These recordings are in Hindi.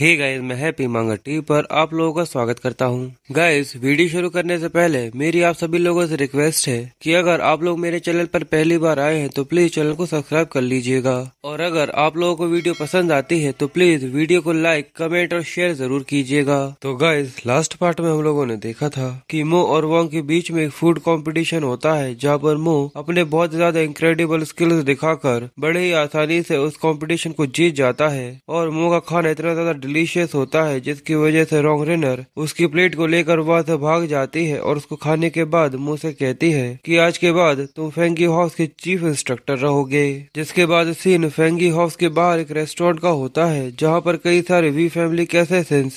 हे hey गाइस मैं हैप्पी मांगा टी पर आप लोगों का स्वागत करता हूँ गाइस वीडियो शुरू करने से पहले मेरी आप सभी लोगों से रिक्वेस्ट है कि अगर आप लोग मेरे चैनल पर पहली बार आए हैं तो प्लीज चैनल को सब्सक्राइब कर लीजिएगा और अगर आप लोगों को वीडियो पसंद आती है तो प्लीज वीडियो को लाइक कमेंट और शेयर जरूर कीजिएगा तो गाइज लास्ट पार्ट में हम लोगो ने देखा था की मोह और वॉन्ग के बीच में एक फूड कॉम्पिटिशन होता है जहाँ पर मोह अपने बहुत ज्यादा इंक्रेडिबल स्किल्स दिखाकर बड़े ही आसानी से उस कॉम्पिटिशन को जीत जाता है और मोह का खाना इतना ज्यादा डिलीशियस होता है जिसकी वजह से रॉन्ग रेनर उसकी प्लेट को लेकर वहां से भाग जाती है और उसको खाने के बाद मुंह से कहती है कि आज के बाद तुम फेंगी हाउस के चीफ इंस्ट्रक्टर रहोगे जिसके बाद सीन फेंगी हाउस के बाहर एक रेस्टोरेंट का होता है जहाँ पर कई सारे वी फैमिली के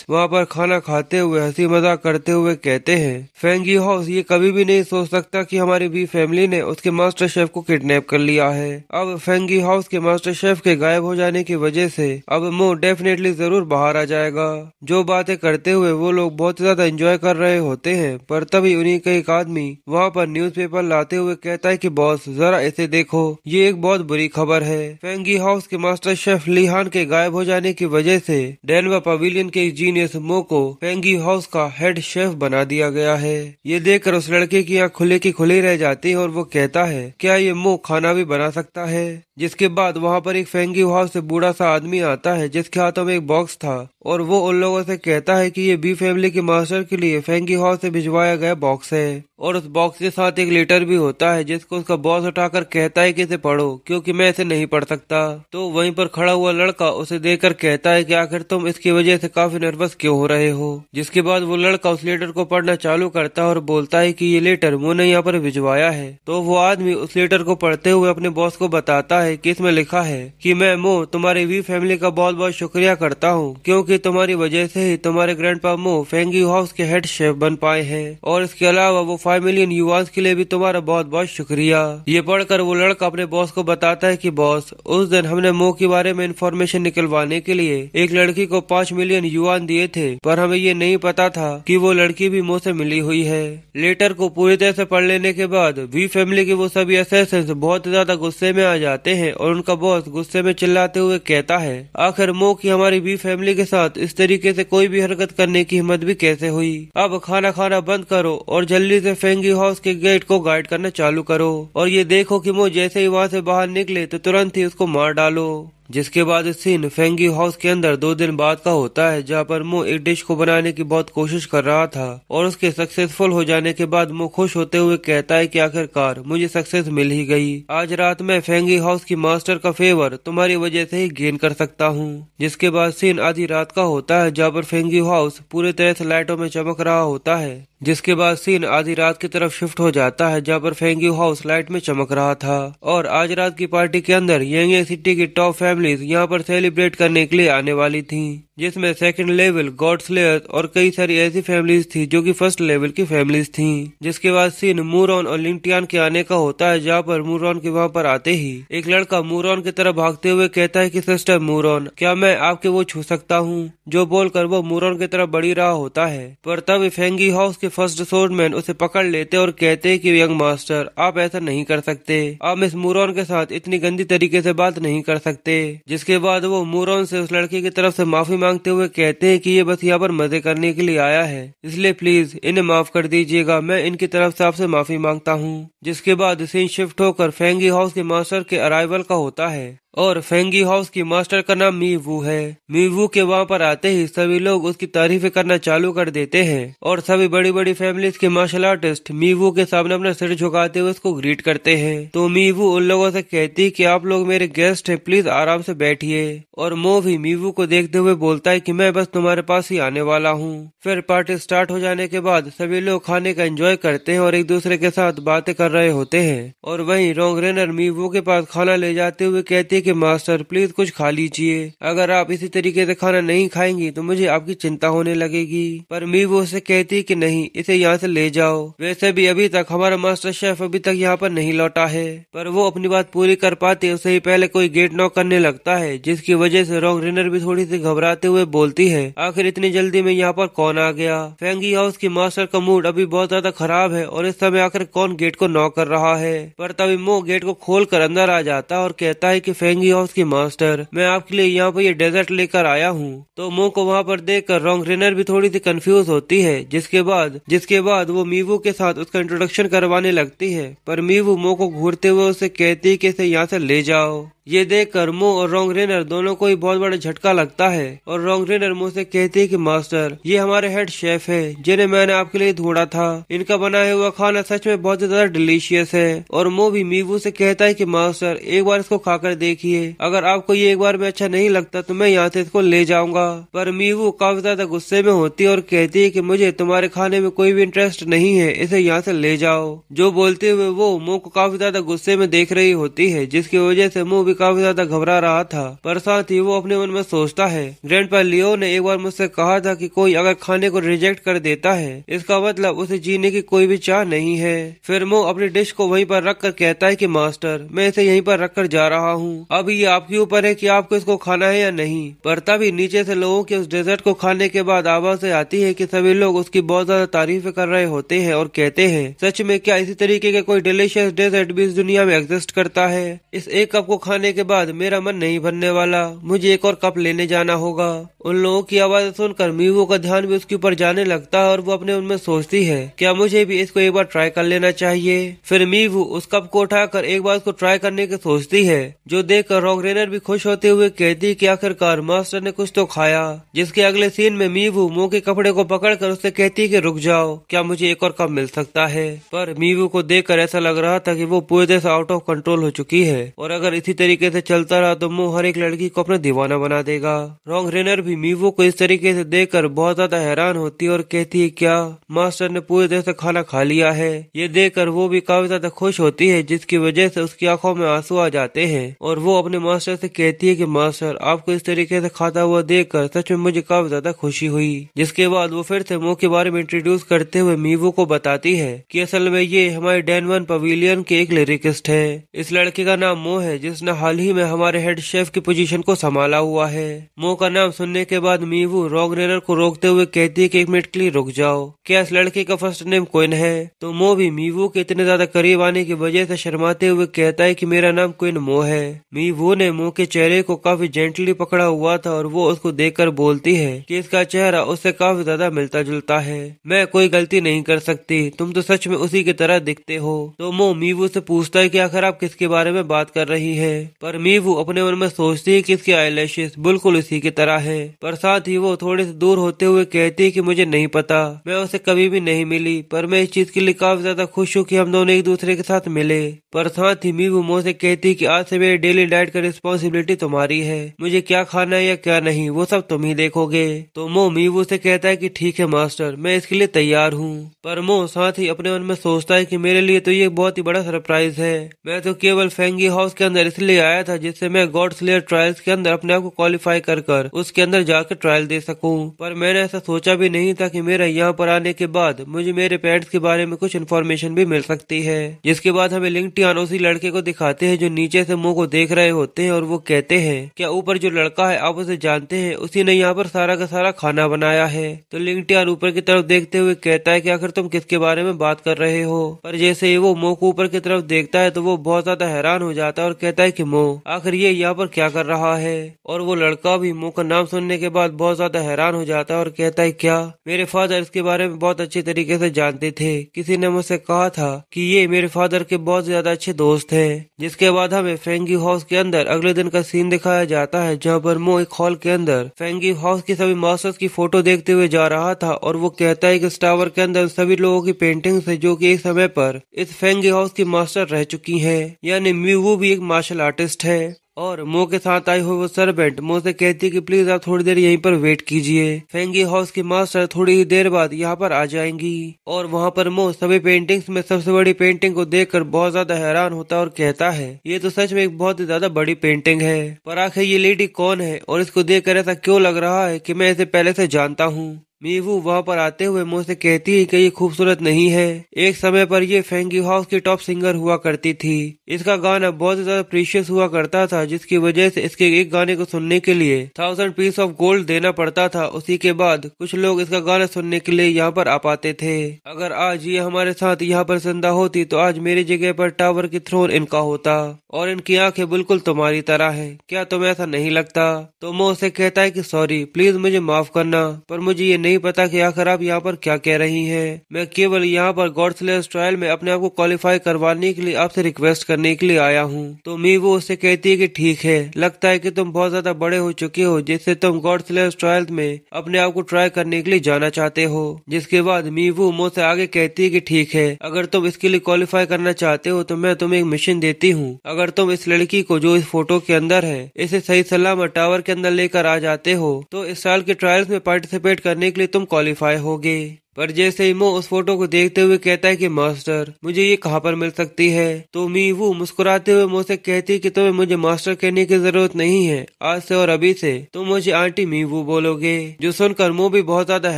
वहाँ पर खाना खाते हुए हंसी मजाक करते हुए कहते हैं फेंगी हाउस ये कभी भी नहीं सोच सकता की हमारी वी फैमिली ने उसके मास्टर शेफ को किडनेप कर लिया है अब फेंगी हाउस के मास्टर शेफ के गायब हो जाने की वजह से अब मुंह डेफिनेटली जरूर बाहर बाहर आ जाएगा जो बातें करते हुए वो लोग बहुत ज्यादा एंजॉय कर रहे होते हैं पर तभी उन्हीं का एक आदमी वहाँ पर न्यूज़पेपर लाते हुए कहता है कि बॉस जरा इसे देखो ये एक बहुत बुरी खबर है फेंगी हाउस के मास्टर शेफ लिहान के गायब हो जाने की वजह से डेनवा पवेलियन के जीनियस मो को फेंगी हाउस का हेड शेफ बना दिया गया है ये देखकर उस लड़के की आँख खुले की खुली रह जाती है और वो कहता है क्या ये मो खाना भी बना सकता है जिसके बाद वहाँ पर एक फेंगी हाउस से बूढ़ा सा आदमी आता है जिसके हाथों में एक बॉक्स था था और वो उन लोगों से कहता है कि ये बी फैमिली के मास्टर के लिए फेंगी हॉल से भिजवाया गया बॉक्स है और उस बॉक्स के साथ एक लेटर भी होता है जिसको उसका बॉस उठाकर कहता है कि इसे पढ़ो क्योंकि मैं इसे नहीं पढ़ सकता तो वहीं पर खड़ा हुआ लड़का उसे देखकर कहता है कि आखिर तुम इसकी वजह से काफी नर्वस क्यों हो रहे हो जिसके बाद वो लड़का उस लेटर को पढ़ना चालू करता है और बोलता है की ये लेटर मैंने यहाँ पर भिजवाया है तो वो आदमी उस लेटर को पढ़ते हुए अपने बॉस को बताता है की इसमें लिखा है की मैं मो तुम्हारे वी फैमिली का बहुत बहुत शुक्रिया करता हूँ क्यूँकी क्योंकि तुम्हारी वजह से ही तुम्हारे grandpa Mo Fengi house के हेड शेफ बन पाए हैं और इसके अलावा वो फाइव मिलियन युवा के लिए भी तुम्हारा बहुत बहुत शुक्रिया ये पढ़कर वो लड़का अपने बॉस को बताता है की बॉस उस दिन हमने मोह के बारे में इन्फॉर्मेशन निकलवाने के लिए एक लड़की को पाँच मिलियन युवा दिए थे पर हमें ये नहीं पता था की वो लड़की भी मोह से मिली हुई है लेटर को पूरी तरह से पढ़ लेने के बाद वी फैमिली के वो सभी असेसेंस बहुत ज्यादा गुस्से में आ जाते हैं और उनका बॉस गुस्से में चिल्लाते हुए कहता है आखिर मोह की हमारी वी फैमिली के साथ साथ इस तरीके से कोई भी हरकत करने की हिम्मत भी कैसे हुई अब खाना खाना बंद करो और जल्दी से फेंगी हाउस के गेट को गाइड करना चालू करो और ये देखो कि वो जैसे ही वहाँ से बाहर निकले तो तुरंत ही उसको मार डालो जिसके बाद सीन फेंगी हाउस के अंदर दो दिन बाद का होता है जहाँ पर मो एक डिश को बनाने की बहुत कोशिश कर रहा था और उसके सक्सेसफुल हो जाने के बाद मो खुश होते हुए कहता है कि आखिरकार मुझे सक्सेस मिल ही गई आज रात मैं फेंगी हाउस की मास्टर का फेवर तुम्हारी वजह से ही गेन कर सकता हूँ जिसके बाद सीन आधी रात का होता है जहाँ पर फेंगी हाउस पूरी तरह से लाइटों में चमक रहा होता है जिसके बाद सीन आधी रात की तरफ शिफ्ट हो जाता है जहाँ पर फेंग्यू हाउस लाइट में चमक रहा था और आज रात की पार्टी के अंदर यंग सिटी की टॉप फैमिलीज यहाँ पर सेलिब्रेट करने के लिए आने वाली थी जिसमें सेकंड लेवल गॉड स्लेयर और कई सारी ऐसी फैमिलीज थी जो कि फर्स्ट लेवल की फैमिलीज थी जिसके बाद सीन मूरॉन और लिंटियान के आने का होता है जहाँ पर मूरॉन के वहाँ पर आते ही एक लड़का मूरॉन की तरफ भागते हुए कहता है कि सिस्टर मूरॉन क्या मैं आपके वो छू सकता हूँ जो बोलकर वो मूरॉन की तरफ बढ़ी रहा होता है पर तब फेंगी हाउस के फर्स्ट फर्स्ट मैन उसे पकड़ लेते और कहते कि यंग मास्टर आप ऐसा नहीं कर सकते आप इस मूरॉन के साथ इतनी गंदी तरीके से बात नहीं कर सकते जिसके बाद वो मूरॉन से उस लड़के की तरफ से माफी मांगते हुए कहते हैं कि ये बस यहाँ पर मजे करने के लिए आया है इसलिए प्लीज इन्हें माफ कर दीजिएगा मैं इनकी तरफ से आपसे माफी मांगता हूँ जिसके बाद सीन शिफ्ट होकर फेंगी हाउस के मास्टर के अराइवल का होता है और फेंगी हाउस की मास्टर का नाम मीवू है मीवू के वहाँ पर आते ही सभी लोग उसकी तारीफ करना चालू कर देते हैं और सभी बड़ी बड़ी फैमिलीज के मार्शल आर्टिस्ट मीवू के सामने अपना सिर झुकाते हुए उसको ग्रीट करते हैं तो मीवू उन लोगों से कहती है की आप लोग मेरे गेस्ट हैं प्लीज आराम से बैठिए और मो भी मीवू को देखते हुए बोलता है की मैं बस तुम्हारे पास ही आने वाला हूँ फिर पार्टी स्टार्ट हो जाने के बाद सभी लोग खाने का एंजॉय करते हैं और एक दूसरे के साथ बातें कर रहे होते हैं और वही रोंगरेनर मीवू के पास खाना ले जाते हुए कहती कि मास्टर प्लीज कुछ खा लीजिए अगर आप इसी तरीके से खाना नहीं खाएंगी तो मुझे आपकी चिंता होने लगेगी पर मी वो उसे कहती कि नहीं इसे यहाँ से ले जाओ वैसे भी अभी तक हमारा मास्टर शेफ अभी तक यहाँ पर नहीं लौटा है पर वो अपनी बात पूरी कर पाते उसे ही पहले कोई गेट नॉक करने लगता है जिसकी वजह से रॉन्ग रिनर भी थोड़ी सी घबराते हुए बोलती है आखिर इतनी जल्दी में यहाँ पर कौन आ गया फैंगी हाउस की मास्टर का मूड अभी बहुत ज्यादा खराब है और इस समय आखिर कौन गेट को नॉक कर रहा है पर तभी मो गेट को खोल कर अंदर आ जाता है और कहता है की महंगी हाउस की मास्टर मैं आपके लिए यहाँ पर ये डेजर्ट लेकर आया हूँ तो मो को वहाँ पर देख कर रॉन्ग रेनर भी थोड़ी सी कंफ्यूज होती है जिसके बाद जिसके बाद वो मीवू के साथ उसका इंट्रोडक्शन करवाने लगती है पर मीवू मो को घूरते हुए उसे कहती है की इसे यहाँ से ले जाओ ये देख कर मो और रोंग रेनर दोनों को ही बहुत बड़ा झटका लगता है और रोंग रेनर मुँह से कहती है कि मास्टर ये हमारे हेड शेफ है जिन्हें मैंने आपके लिए ढूंढा था इनका बनाया हुआ खाना सच में बहुत ज्यादा डिलीशियस है और मो भी मीवू से कहता है कि मास्टर एक बार इसको खाकर देखिए अगर आपको ये एक बार में अच्छा नहीं लगता तो मैं यहाँ से इसको ले जाऊंगा पर मीवू काफी ज्यादा गुस्से में होती है और कहती है की मुझे तुम्हारे खाने में कोई भी इंटरेस्ट नहीं है इसे यहाँ से ले जाओ जो बोलते हुए वो मो को काफी ज्यादा गुस्से में देख रही होती है जिसकी वजह से मो भी काफी ज्यादा घबरा रहा था पर साथ ही वो अपने मन में सोचता है ग्रैंड पा लियो ने एक बार मुझसे कहा था कि कोई अगर खाने को रिजेक्ट कर देता है इसका मतलब उसे जीने की कोई भी चाह नहीं है फिर मो अपनी डिश को वहीं पर रख कर कहता है कि मास्टर मैं इसे यहीं पर रख कर जा रहा हूँ अब ये आपके ऊपर है कि आपको इसको खाना है या नहीं पर तभी नीचे से लोगों के उस डेजर्ट को खाने के बाद आवाज ऐसी आती है की सभी लोग उसकी बहुत ज्यादा तारीफ कर रहे होते हैं और कहते हैं सच में क्या इसी तरीके का कोई डिलीशियस डेजर्ट भी इस दुनिया में एग्जिस्ट करता है इस एक कप को खाने आने के बाद मेरा मन नहीं भरने वाला मुझे एक और कप लेने जाना होगा उन लोगों की आवाज़ सुनकर मीहू का ध्यान भी उसके ऊपर जाने लगता है और वो अपने उनमें सोचती है क्या मुझे भी इसको एक बार ट्राई कर लेना चाहिए फिर मीहू उस कप को उठाकर एक बार उसको ट्राई करने की सोचती है जो देख कर रॉकरेनर भी खुश होते हुए कहती की आखिरकार मास्टर ने कुछ तो खाया जिसके अगले सीन में मीहू मुँह के कपड़े को पकड़ कर उससे कहती की रुक जाओ क्या मुझे एक और कप मिल सकता है पर मीहू को देख ऐसा लग रहा था की वो पूरी तरह से आउट ऑफ कंट्रोल हो चुकी है और अगर इसी तरीके तरीके से चलता रहा तो मो हर एक लड़की को अपना दीवाना बना देगा रॉन्ग रेनर भी मीवो को इस तरीके से देखकर बहुत ज्यादा हैरान होती है और कहती है क्या मास्टर ने पूरी तरह से खाना खा लिया है ये देखकर वो भी काफी ज्यादा खुश होती है जिसकी वजह से उसकी आंखों में आंसू आ जाते हैं और वो अपने मास्टर से कहती है कि मास्टर आपको इस तरीके से खाता हुआ कर सच में मुझे काफी ज्यादा खुशी हुई जिसके बाद वो फिर से मोह के बारे में इंट्रोड्यूस करते हुए मीवो को बताती है की असल में ये हमारे डेनवन पवीलियन के एक लिरिकिस्ट है इस लड़के का नाम मोह है जिसने हाल ही में हमारे हेड शेफ की पोजीशन को संभाला हुआ है मो का नाम सुनने के बाद मीवू रेनर को रोकते हुए कहती है कि एक मिनट के लिए रुक जाओ क्या इस लड़के का फर्स्ट नेम कोइन है तो मो भी मीवू के इतने ज्यादा करीब आने की वजह से शर्माते हुए कहता है की मेरा नाम कोइन मो है मीवू ने मो के चेहरे को काफी जेंटली पकड़ा हुआ था और वो उसको कर बोलती है की इसका चेहरा उससे काफी ज्यादा मिलता जुलता है मैं कोई गलती नहीं कर सकती तुम तो सच में उसी की तरह दिखते हो तो मो मीवू से पूछता है की आखिर आप किसके बारे में बात कर रही है पर मीवू अपने मन में सोचती है कि इसकी आई बिल्कुल उसी की तरह है पर साथ ही वो थोड़े से दूर होते हुए कहती है कि मुझे नहीं पता मैं उसे कभी भी नहीं मिली पर मैं इस चीज के लिए काफी ज्यादा खुश हूँ कि हम दोनों एक दूसरे के साथ मिले पर साथ ही मीवू मोह से कहती की आज से मेरी डेली डाइट का रिस्पॉन्सिबिलिटी तुम्हारी है मुझे क्या खाना है या क्या नहीं वो सब तुम ही देखोगे तो मोह मीवू से कहता है की ठीक है मास्टर मैं इसके लिए तैयार हूँ पर मोह साथ ही अपने मन में सोचता है कि मेरे लिए तो ये बहुत ही बड़ा सरप्राइज है मैं तो केवल फेंगी हाउस के अंदर इसलिए आया था जिससे मैं गॉड स्लेयर ट्रायल्स के अंदर अपने आप को क्वालिफाई कर कर उसके अंदर जाकर ट्रायल दे सकूं पर मैंने ऐसा सोचा भी नहीं था कि मेरा यहाँ पर आने के बाद मुझे मेरे पेरेंट्स के बारे में कुछ इन्फॉर्मेशन भी मिल सकती है जिसके बाद हमें टी उसी लड़के को दिखाते हैं जो नीचे से मुंह को देख रहे होते हैं और वो कहते हैं क्या ऊपर जो लड़का है आप उसे जानते हैं उसी ने यहाँ पर सारा का सारा खाना बनाया है तो लिंगटियान ऊपर की तरफ देखते हुए कहता है की आखिर तुम किसके बारे में बात कर रहे हो पर जैसे ही वो मुंह को ऊपर की तरफ देखता है तो वो बहुत ज्यादा हैरान हो जाता है और कहता है की मो आखिर ये यहाँ पर क्या कर रहा है और वो लड़का भी मो का नाम सुनने के बाद बहुत ज्यादा हैरान हो जाता है और कहता है क्या मेरे फादर इसके बारे में बहुत अच्छे तरीके से जानते थे किसी ने मुझसे कहा था कि ये मेरे फादर के बहुत ज्यादा अच्छे दोस्त है जिसके बाद हमें फेंगी हाउस के अंदर अगले दिन का सीन दिखाया जाता है जहाँ पर मो एक हॉल के अंदर फेंगी हाउस के सभी मास्टर्स की फोटो देखते हुए जा रहा था और वो कहता है की टावर के अंदर सभी लोगों की पेंटिंग है जो की एक समय पर इस फेंगी हाउस की मास्टर रह चुकी है यानी मीवू भी एक मार्शल आर्ट आर्टिस्ट है और मो के साथ आई हुई वो सर्वेंट मो से कहती है कि प्लीज आप थोड़ी देर यहीं पर वेट कीजिए फेंगी हाउस की मास्टर थोड़ी ही देर बाद यहाँ पर आ जाएंगी और वहाँ पर मो सभी पेंटिंग्स में सबसे बड़ी पेंटिंग को देखकर बहुत ज्यादा हैरान होता है और कहता है ये तो सच में एक बहुत ही ज्यादा बड़ी पेंटिंग है पर आखिर ये लेडी कौन है और इसको देख कर ऐसा क्यों लग रहा है की मैं इसे पहले से जानता हूँ मीवू वहाँ पर आते हुए मुंह से कहती है कि ये खूबसूरत नहीं है एक समय पर ये फेंगी हाउस की टॉप सिंगर हुआ करती थी इसका गाना बहुत ज्यादा प्रीशियस हुआ करता था जिसकी वजह से इसके एक गाने को सुनने के लिए थाउजेंड पीस ऑफ गोल्ड देना पड़ता था उसी के बाद कुछ लोग इसका गाना सुनने के लिए यहाँ पर आ पाते थे अगर आज ये हमारे साथ यहाँ पर जिंदा होती तो आज मेरी जगह पर टावर की थ्रोन इनका होता और इनकी आंखें बिल्कुल तुम्हारी तरह है क्या तुम्हें ऐसा नहीं लगता तो मैं उसे कहता है की सॉरी प्लीज मुझे माफ करना पर मुझे ये नहीं नहीं पता कि आखिर आप यहाँ पर क्या कह रही हैं मैं केवल यहाँ पर गॉडस्लेस ट्रायल में अपने आप को क्वालिफाई करवाने के लिए आपसे रिक्वेस्ट करने के लिए आया हूँ तो मी वो उससे कहती है कि ठीक है लगता है कि तुम बहुत ज्यादा बड़े हो चुके हो जिससे तुम गॉडस्लेस ट्रायल में अपने आप को ट्राई करने के लिए जाना चाहते हो जिसके बाद मीवू मो से आगे कहती है की ठीक है अगर तुम इसके लिए क्वालिफाई करना चाहते हो तो मैं तुम्हें एक मिशन देती हूँ अगर तुम इस लड़की को जो इस फोटो के अंदर है इसे सही सलामत टावर के अंदर लेकर आ जाते हो तो इस साल के ट्रायल्स में पार्टिसिपेट करने के लिए तुम क्वालिफाई होगे पर जैसे ही मो उस फोटो को देखते हुए कहता है कि मास्टर मुझे ये कहाँ पर मिल सकती है तो मी वो मुस्कुराते हुए मो से कहती है कि तुम्हें मुझे मास्टर कहने की जरूरत नहीं है आज से और अभी से तुम मुझे आंटी मी वो बोलोगे जो सुनकर मो भी बहुत ज्यादा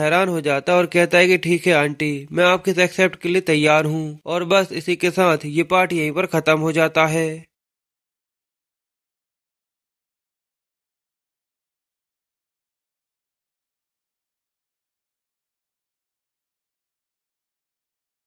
हैरान हो जाता है और कहता है कि ठीक है आंटी मैं आपके एक्सेप्ट के लिए तैयार हूँ और बस इसी के साथ ये पार्ट यही पर खत्म हो जाता है